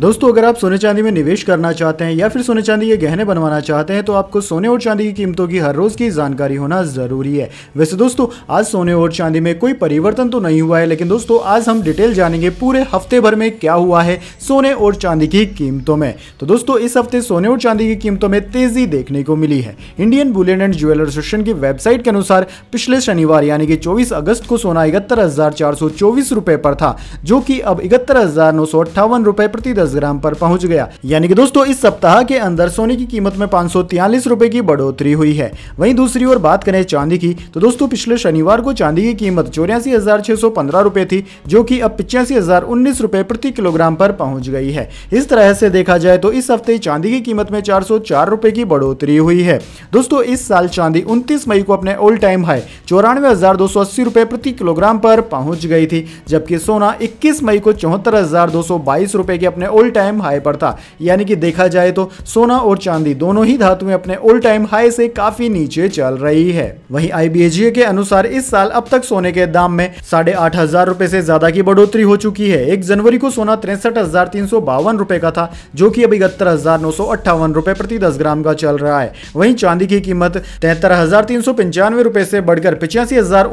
दोस्तों अगर आप सोने चांदी में निवेश करना चाहते हैं या फिर सोने चांदी के गहने बनवाना चाहते हैं तो आपको सोने और चांदी की कीमतों की हर रोज की जानकारी होना जरूरी है वैसे दोस्तों आज सोने और चांदी में कोई परिवर्तन तो नहीं हुआ है लेकिन दोस्तों आज हम डिटेल जानेंगे पूरे हफ्ते भर में क्या हुआ है सोने और चांदी की कीमतों में तो दोस्तों इस हफ्ते सोने और चांदी की कीमतों में तेजी देखने को मिली है Indian bullion and jeweller association की वेबसाइट के अनुसार पिछले शनिवार यानी कि चौबीस अगस्त को सोना इकहत्तर पर था जो कि अब इकहत्तर प्रति दस ग्राम पर पहुंच गया यानी कि दोस्तों इस सप्ताह के अंदर सोने की कीमत में पाँच सौ की बढ़ोतरी हुई है वहीं दूसरी ओर बात करें चांदी की तो दोस्तों पिछले शनिवार को चांदी की कीमत चौरासी हजार थी जो की अब पिचासी हजार प्रति किलोग्राम पर पहुँच गई है इस तरह से देखा जाए तो इस हफ्ते चांदी की कीमत में चार रुपए की बढ़ोतरी हुई है दोस्तों इस साल चांदी 29 मई को अपने ओल्ड टाइम हाई चौरानवे हजार प्रति किलोग्राम पर पहुंच गई थी जबकि सोना 21 मई को चौहत्तर हजार के अपने ऑल टाइम हाई पर था यानी कि देखा जाए तो सोना और चांदी दोनों ही धातुएं अपने ऑल टाइम हाई से काफी नीचे चल रही है वहीं आईबीएजीए के अनुसार इस साल अब तक सोने के दाम में साढ़े आठ हजार रूपए ऐसी ज्यादा की बढ़ोतरी हो चुकी है एक जनवरी को सोना तिरसठ का था जो की अब इकहत्तर हजार प्रति दस ग्राम का चल रहा है वही चांदी की कीमत तिहत्तर हजार तीन से बढ़कर पिचासी हजार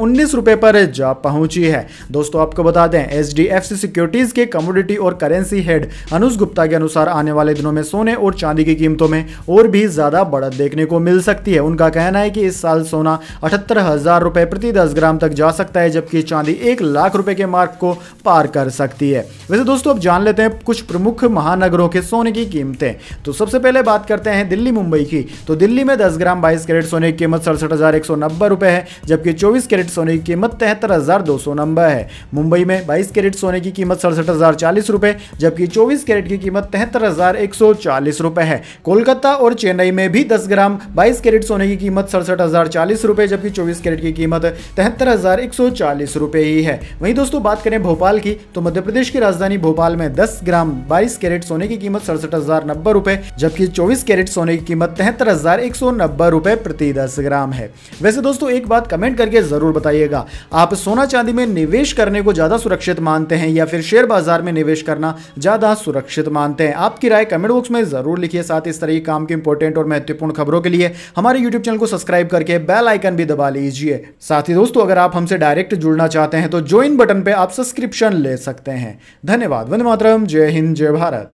पर जा पहुंची है दोस्तों आपको बता दें H D F C securities के कमोडिटी और करेंसी हेड अनुज गुप्ता के अनुसार आने वाले दिनों में सोने और चांदी की कीमतों में और भी ज़्यादा बढ़त देखने को मिल सकती है उनका कहना है कि इस साल सोना अठहत्तर हज़ार रुपये प्रति दस ग्राम तक जा सकता है जबकि चांदी एक लाख रुपए के मार्ग को पार कर सकती है वैसे दोस्तों अब जान लेते हैं कुछ प्रमुख महानगरों के सोने की कीमतें तो सबसे पहले बात करते हैं दिल्ली मुंबई की तो दिल्ली में दस ग्राम बाईस कैरेट सोने की कीमत सड़सठ हज़ार एक सौ नब्बे रुपये है जबकि चौबीस कैरेट सोने की कीमत तिहत्तर हज़ार दो सौ नब्बे है मुंबई में बाईस कैरेट सोने की कीमत सड़सठ हज़ार चालीस रुपये जबकि चौबीस चौबीस कैरेट की कीमत तिहत्तर हजार एक सौ चालीस रुपए है कोलकाता और चेन्नई में भी दस ग्राम बाईस कैरेट सोने की कीमत सड़सठ हजार चालीस रुपए जबकि चौबीस कैरेट की कीमत तिहत्तर हजार एक सौ चालीस रुपए ही है वहीं दोस्तों बात करें भोपाल की तो मध्य प्रदेश की राजधानी भोपाल में दस ग्राम बाईस कैरेट सोने की कीमत सड़सठ हजार नब्बे रुपए जबकि चौबीस कैरेट सोने की कीमत तिहत्तर हजार एक सौ नब्बे रुपए प्रति दस ग्राम है वैसे दोस्तों एक बात कमेंट करके जरूर बताइएगा आप सोना चांदी में निवेश करने को ज्यादा सुरक्षित मानते हैं या फिर शेयर बाजार में निवेश करना ज्यादा सुरक्षित मानते हैं आपकी राय कमेंट बॉक्स में ज़रूर लिखिए साथ इस तरह के काम की इंपॉर्टेंट और महत्वपूर्ण खबरों के लिए हमारे यूट्यूब चैनल को सब्सक्राइब करके बेल आइकन भी दबा लीजिए साथ ही दोस्तों अगर आप हमसे डायरेक्ट जुड़ना चाहते हैं तो ज्वाइन बटन पर आप सब्सक्रिप्शन ले सकते हैं धन्यवाद वन मातरम जय हिंद जय भारत